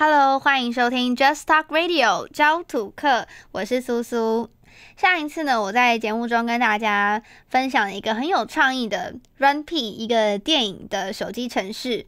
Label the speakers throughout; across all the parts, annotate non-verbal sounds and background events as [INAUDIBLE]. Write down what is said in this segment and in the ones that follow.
Speaker 1: Hello，欢迎收听 Just Talk Radio 教土课，我是苏苏。上一次呢，我在节目中跟大家分享了一个很有创意的 Run P 一个电影的手机程式。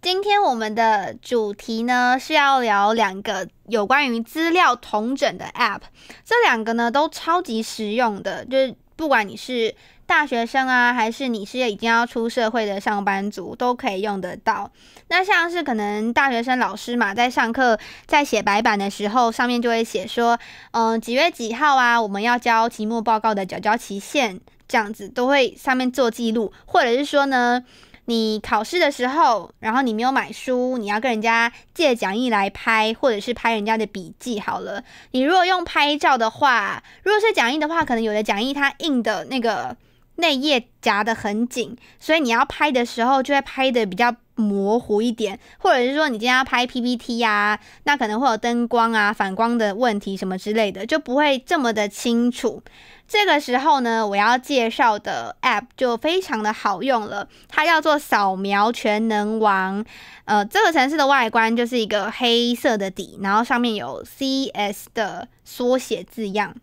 Speaker 1: 今天我们的主题呢是要聊两个有关于资料同整的 App，这两个呢都超级实用的，就是。不管你是大学生啊，还是你是已经要出社会的上班族，都可以用得到。那像是可能大学生老师嘛，在上课在写白板的时候，上面就会写说，嗯，几月几号啊，我们要交期末报告的缴交期限，这样子都会上面做记录，或者是说呢？你考试的时候，然后你没有买书，你要跟人家借讲义来拍，或者是拍人家的笔记。好了，你如果用拍照的话，如果是讲义的话，可能有的讲义它印的那个内页夹的很紧，所以你要拍的时候，就会拍的比较。模糊一点，或者是说你今天要拍 PPT 啊，那可能会有灯光啊、反光的问题什么之类的，就不会这么的清楚。这个时候呢，我要介绍的 App 就非常的好用了，它叫做扫描全能王，呃，这个城市的外观就是一个黑色的底，然后上面有 CS 的缩写字样。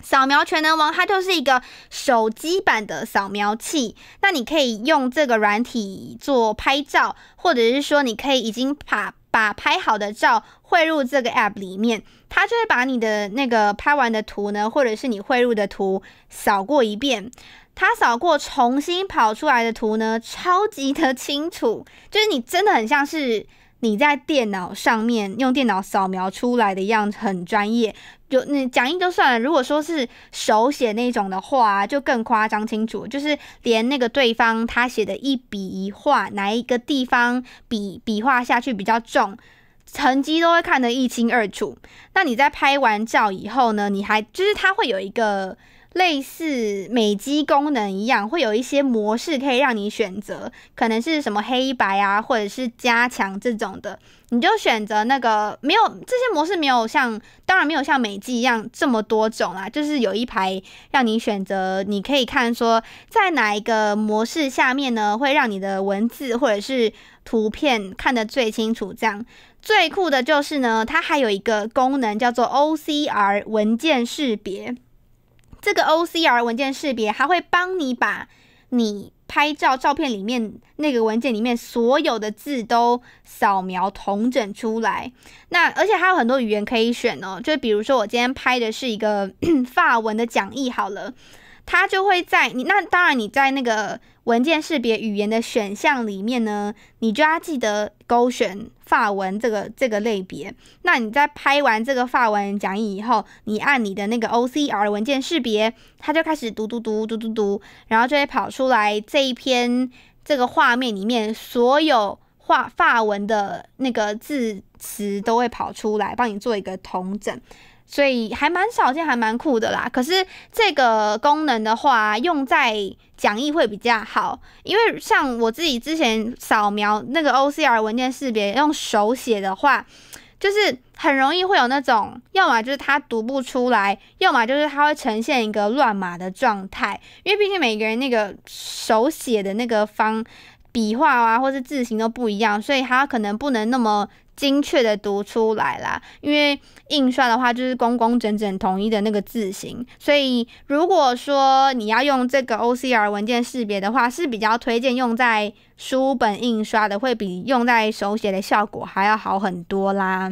Speaker 1: 扫描全能王，它就是一个手机版的扫描器。那你可以用这个软体做拍照，或者是说，你可以已经把把拍好的照汇入这个 app 里面，它就会把你的那个拍完的图呢，或者是你汇入的图扫过一遍，它扫过重新跑出来的图呢，超级的清楚，就是你真的很像是你在电脑上面用电脑扫描出来的一样，很专业。有你讲义就算了，如果说是手写那种的话，就更夸张清楚，就是连那个对方他写的一笔一画，哪一个地方笔笔画下去比较重，痕迹都会看得一清二楚。那你在拍完照以后呢？你还就是他会有一个。类似美机功能一样，会有一些模式可以让你选择，可能是什么黑白啊，或者是加强这种的，你就选择那个没有这些模式没有像当然没有像美机一样这么多种啊，就是有一排让你选择，你可以看说在哪一个模式下面呢，会让你的文字或者是图片看得最清楚。这样最酷的就是呢，它还有一个功能叫做 OCR 文件识别。这个 OCR 文件识别它会帮你把你拍照照片里面那个文件里面所有的字都扫描同整出来。那而且还有很多语言可以选哦，就比如说我今天拍的是一个 [CLEARS THROAT] 法文的讲义，好了。它就会在你那，当然你在那个文件识别语言的选项里面呢，你就要记得勾选法文这个这个类别。那你在拍完这个法文讲义以后，你按你的那个 OCR 文件识别，它就开始读读读读读读，然后就会跑出来这一篇这个画面里面所有画法文的那个字词都会跑出来，帮你做一个同整。所以还蛮少见，还蛮酷的啦。可是这个功能的话，用在讲义会比较好，因为像我自己之前扫描那个 OCR 文件识别，用手写的话，就是很容易会有那种，要么就是它读不出来，要么就是它会呈现一个乱码的状态。因为毕竟每个人那个手写的那个方笔画啊，或是字形都不一样，所以它可能不能那么。精确的读出来啦，因为印刷的话就是工工整整、统一的那个字型，所以如果说你要用这个 OCR 文件识别的话，是比较推荐用在书本印刷的，会比用在手写的效果还要好很多啦。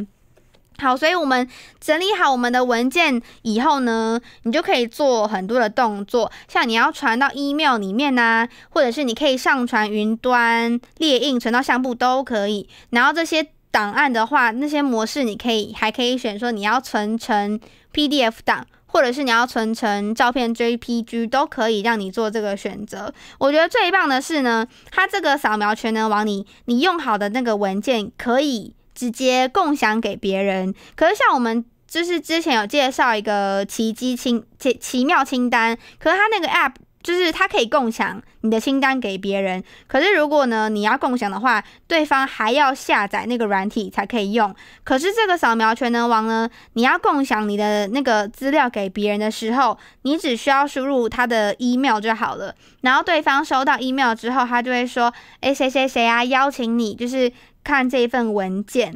Speaker 1: 好，所以我们整理好我们的文件以后呢，你就可以做很多的动作，像你要传到 email 里面啊，或者是你可以上传云端列印、存到相簿都可以，然后这些。档案的话，那些模式你可以还可以选，说你要存成 PDF 档，或者是你要存成照片 JPG 都可以，让你做这个选择。我觉得最棒的是呢，它这个扫描全能王，你你用好的那个文件可以直接共享给别人。可是像我们就是之前有介绍一个奇迹清奇奇妙清单，可是它那个 App。就是它可以共享你的清单给别人，可是如果呢你要共享的话，对方还要下载那个软体才可以用。可是这个扫描全能王呢，你要共享你的那个资料给别人的时候，你只需要输入他的 email 就好了，然后对方收到 email 之后，他就会说，哎，谁谁谁啊，邀请你就是看这份文件。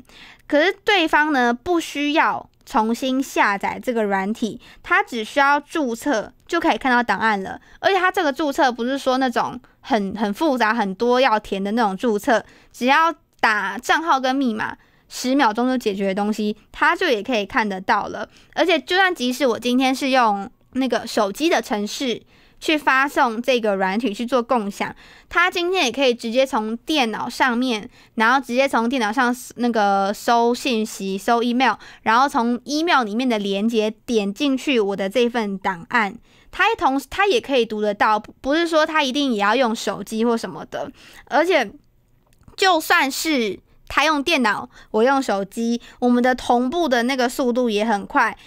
Speaker 1: 可是对方呢不需要。重新下载这个软体，它只需要注册就可以看到档案了。而且它这个注册不是说那种很很复杂、很多要填的那种注册，只要打账号跟密码，十秒钟就解决的东西，它就也可以看得到了。而且，就算即使我今天是用那个手机的城市。去发送这个软体去做共享，他今天也可以直接从电脑上面，然后直接从电脑上那个收信息、收 email，然后从 email 里面的连接点进去我的这份档案，也同他也可以读得到，不是说他一定也要用手机或什么的，而且就算是他用电脑，我用手机，我们的同步的那个速度也很快。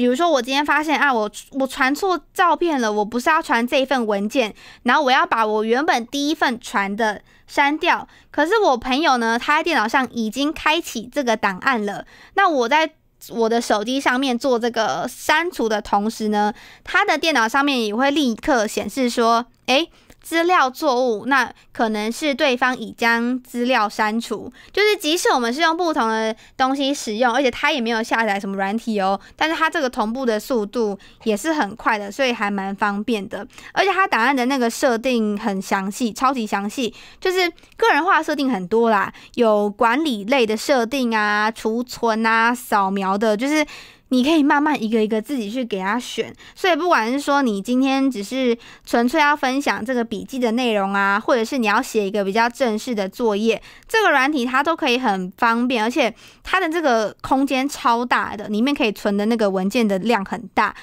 Speaker 1: 比如说，我今天发现啊，我我传错照片了，我不是要传这一份文件，然后我要把我原本第一份传的删掉。可是我朋友呢，他在电脑上已经开启这个档案了。那我在我的手机上面做这个删除的同时呢，他的电脑上面也会立刻显示说，哎。资料错误，那可能是对方已将资料删除。就是即使我们是用不同的东西使用，而且他也没有下载什么软体哦，但是它这个同步的速度也是很快的，所以还蛮方便的。而且它档案的那个设定很详细，超级详细，就是个人化设定很多啦，有管理类的设定啊，储存啊，扫描的，就是。你可以慢慢一个一个自己去给他选，所以不管是说你今天只是纯粹要分享这个笔记的内容啊，或者是你要写一个比较正式的作业，这个软体它都可以很方便，而且它的这个空间超大的，里面可以存的那个文件的量很大，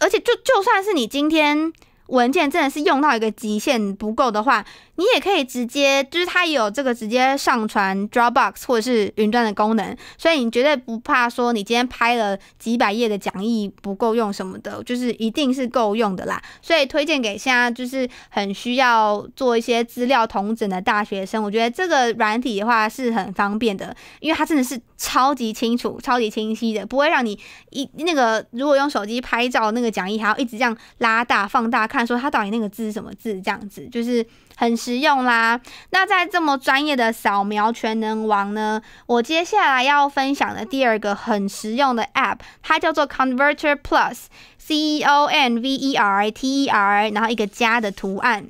Speaker 1: 而且就就算是你今天文件真的是用到一个极限不够的话。你也可以直接，就是它也有这个直接上传 Dropbox 或者是云端的功能，所以你绝对不怕说你今天拍了几百页的讲义不够用什么的，就是一定是够用的啦。所以推荐给现在就是很需要做一些资料统整的大学生，我觉得这个软体的话是很方便的，因为它真的是超级清楚、超级清晰的，不会让你一那个如果用手机拍照那个讲义还要一直这样拉大放大看，说它到底那个字是什么字这样子，就是。很实用啦！那在这么专业的扫描全能王呢，我接下来要分享的第二个很实用的 App，它叫做 Converter Plus，C E O N V E R T E R，然后一个加的图案。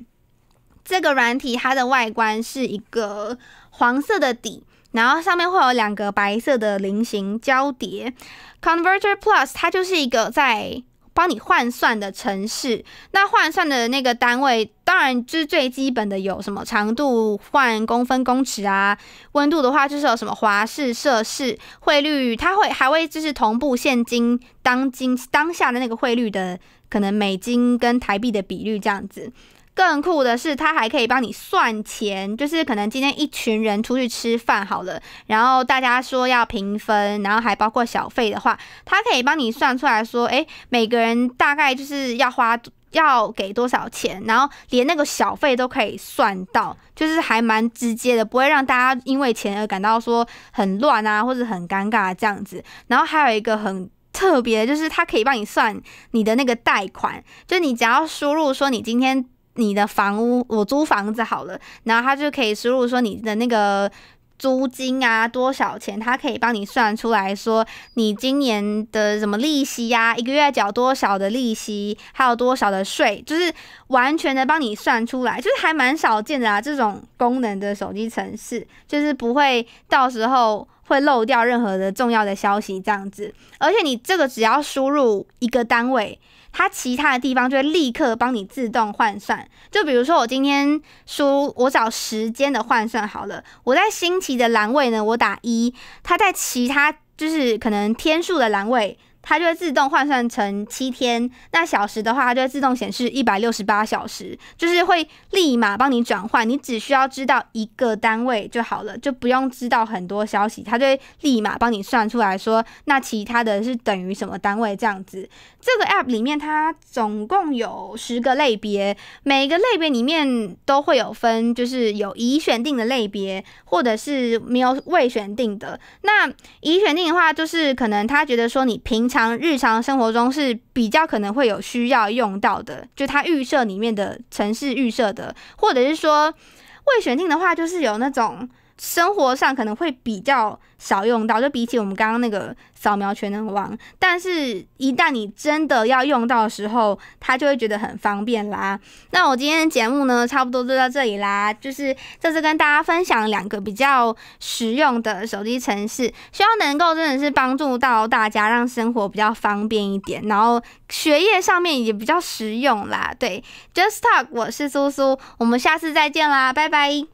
Speaker 1: 这个软体它的外观是一个黄色的底，然后上面会有两个白色的菱形交叠。Converter Plus 它就是一个在帮你换算的城市，那换算的那个单位，当然就是最基本的有什么长度换公分、公尺啊；温度的话就是有什么华氏、摄氏；汇率它会还会就是同步现今当今当下的那个汇率的可能美金跟台币的比率这样子。更酷的是，它还可以帮你算钱，就是可能今天一群人出去吃饭好了，然后大家说要平分，然后还包括小费的话，它可以帮你算出来说，哎，每个人大概就是要花要给多少钱，然后连那个小费都可以算到，就是还蛮直接的，不会让大家因为钱而感到说很乱啊，或者很尴尬这样子。然后还有一个很特别，就是它可以帮你算你的那个贷款，就你只要输入说你今天。你的房屋，我租房子好了，然后他就可以输入说你的那个租金啊，多少钱？他可以帮你算出来说你今年的什么利息呀，一个月缴多少的利息，还有多少的税，就是完全的帮你算出来，就是还蛮少见的啊，这种功能的手机程式，就是不会到时候会漏掉任何的重要的消息这样子。而且你这个只要输入一个单位。它其他的地方就会立刻帮你自动换算，就比如说我今天说我找时间的换算好了，我在星期的栏位呢我打一，它在其他就是可能天数的栏位。它就会自动换算成七天。那小时的话，它就会自动显示一百六十八小时，就是会立马帮你转换。你只需要知道一个单位就好了，就不用知道很多消息，它就立马帮你算出来。说那其他的是等于什么单位这样子？这个 app 里面它总共有十个类别，每个类别里面都会有分，就是有已选定的类别，或者是没有未选定的。那已选定的话，就是可能他觉得说你平常。常日常生活中是比较可能会有需要用到的，就它预设里面的城市预设的，或者是说未选定的话，就是有那种。生活上可能会比较少用到，就比起我们刚刚那个扫描全能王，但是一旦你真的要用到的时候，它就会觉得很方便啦。那我今天的节目呢，差不多就到这里啦，就是这次跟大家分享两个比较实用的手机程式，希望能够真的是帮助到大家，让生活比较方便一点，然后学业上面也比较实用啦。对，Just Talk，我是苏苏，我们下次再见啦，拜拜。